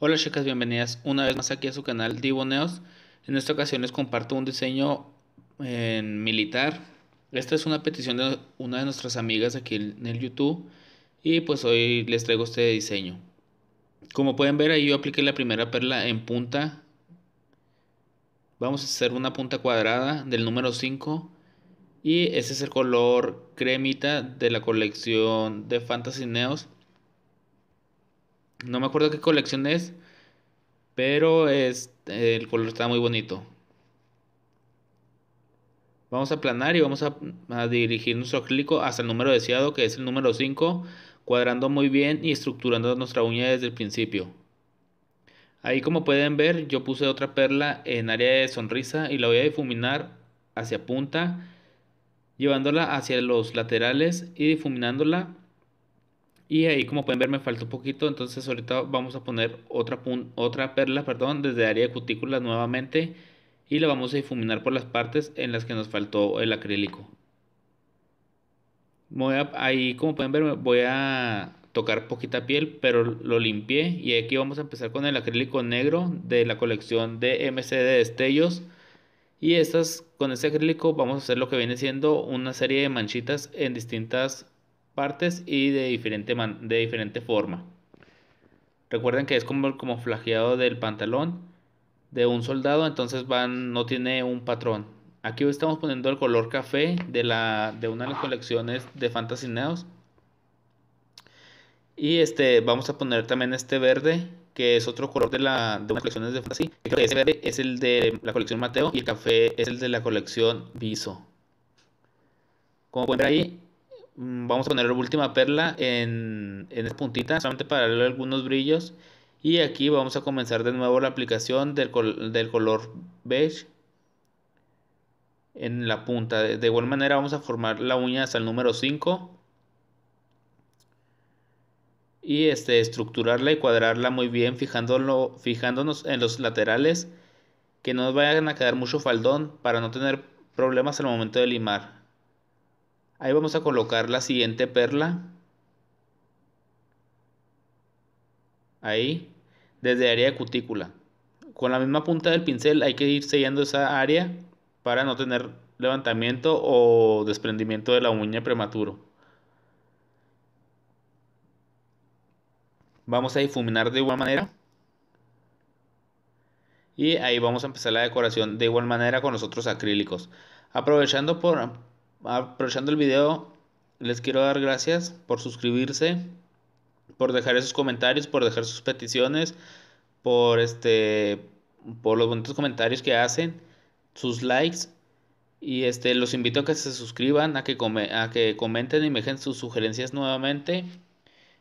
Hola chicas, bienvenidas una vez más aquí a su canal Neos. En esta ocasión les comparto un diseño militar. Esta es una petición de una de nuestras amigas aquí en el YouTube y pues hoy les traigo este diseño. Como pueden ver ahí yo apliqué la primera perla en punta. Vamos a hacer una punta cuadrada del número 5 y ese es el color cremita de la colección de Fantasy Neos no me acuerdo qué colección es. Pero es, el color está muy bonito. Vamos a planar y vamos a, dirigir nuestro acrílico hasta el número deseado, que es el número 5, cuadrando muy bien y estructurando nuestra uña desde el principio. Ahí como pueden ver, yo puse otra perla en área de sonrisa y la voy a difuminar hacia punta, llevándola hacia los laterales y difuminándola y ahí como pueden ver me faltó un poquito, entonces ahorita vamos a poner otra, otra perla perdón, desde área de cutícula nuevamente y la vamos a difuminar por las partes en las que nos faltó el acrílico. ahí como pueden ver voy a tocar poquita piel, pero lo limpié y aquí vamos a empezar con el acrílico negro de la colección de MC de destellos. Y estas, con este acrílico vamos a hacer lo que viene siendo una serie de manchitas en distintas partes y de diferente, de diferente forma. Recuerden que es como el camuflajeado del pantalón de un soldado, entonces van, no tiene un patrón. Aquí estamos poniendo el color café de, la, de una de las colecciones de Fantasy Neos. Y este, vamos a poner también este verde, que es otro color de, la, de una colecciones de fantasy. Creo que ese verde es el de la colección Mateo y el café es el de la colección Viso. Como pueden ver ahí, Mm, vamos a poner la última perla en, en puntita solamente para darle algunos brillos y aquí vamos a comenzar de nuevo la aplicación del, color beige en la punta de, igual manera vamos a formar la uña hasta el número 5 y este, estructurarla y cuadrarla muy bien fijándolo, fijándonos en los laterales que no nos vayan a quedar mucho faldón para no tener problemas al momento de limar Ahí vamos a colocar la siguiente perla. Ahí, desde área de cutícula. Con la misma punta del pincel hay que ir sellando esa área para no tener levantamiento o desprendimiento de la uña prematuro. Vamos a difuminar de igual manera. Y ahí vamos a empezar la decoración de igual manera con los otros acrílicos. Aprovechando por, aprovechando el video, les quiero dar gracias por suscribirse, por dejar esos comentarios, por dejar sus peticiones, por este por los bonitos comentarios que hacen, sus likes y este los invito a que se suscriban, a que a que comenten y me dejen sus sugerencias nuevamente.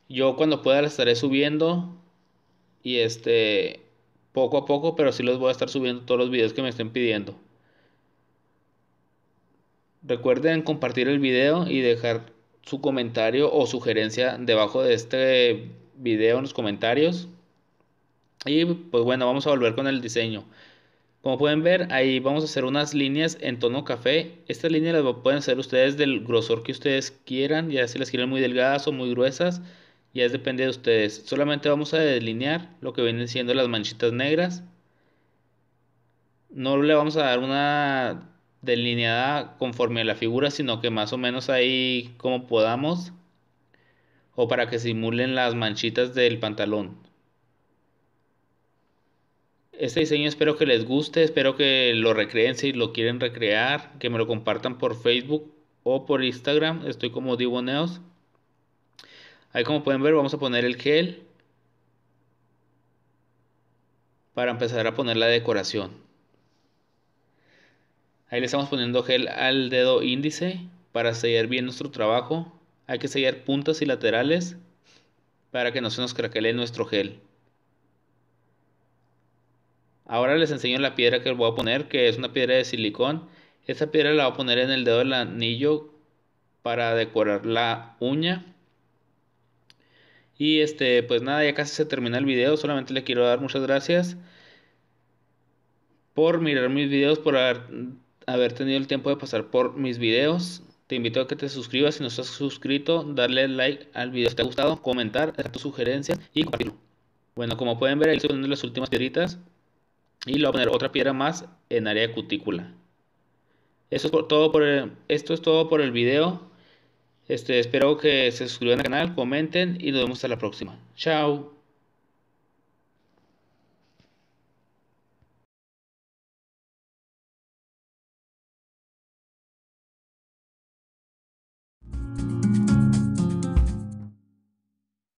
Yo cuando pueda las estaré subiendo y este poco a poco, pero sí los voy a estar subiendo todos los videos que me estén pidiendo. Recuerden compartir el video y dejar su comentario o sugerencia debajo de este video en los comentarios. Y pues bueno, vamos a volver con el diseño. Como pueden ver, ahí vamos a hacer unas líneas en tono café. Estas líneas las pueden hacer ustedes del grosor que ustedes quieran, ya si las quieren muy delgadas o muy gruesas, ya es depende de ustedes. Solamente vamos a delinear lo que vienen siendo las manchitas negras. No le vamos a dar una delineada conforme a la figura, sino que más o menos ahí como podamos, o para que simulen las manchitas del pantalón. Este diseño espero que les guste, espero que lo recreen si lo quieren recrear, que me lo compartan por Facebook o por Instagram, estoy como diboneos. Ahí como pueden ver vamos a poner el gel para empezar a poner la decoración. Ahí le estamos poniendo gel al dedo índice para sellar bien nuestro trabajo. Hay que sellar puntas y laterales para que no se nos craquele nuestro gel. Ahora les enseño la piedra que voy a poner, que es una piedra de silicón. Esta piedra la voy a poner en el dedo del anillo para decorar la uña. Y este, pues nada, ya casi se termina el video. Solamente le quiero dar muchas gracias por mirar mis videos, por haber haber tenido el tiempo de pasar por mis videos. Te invito a que te suscribas si no estás suscrito, darle like al video si te ha gustado, comentar, hacer tus sugerencias y compartirlo. Bueno, como pueden ver, ahí estoy poniendo las últimas piedritas y le voy a poner otra piedra más en área de cutícula. eso es, todo por el, esto es todo por el video. Este, espero que se suscriban al canal, comenten y nos vemos a la próxima. Chao.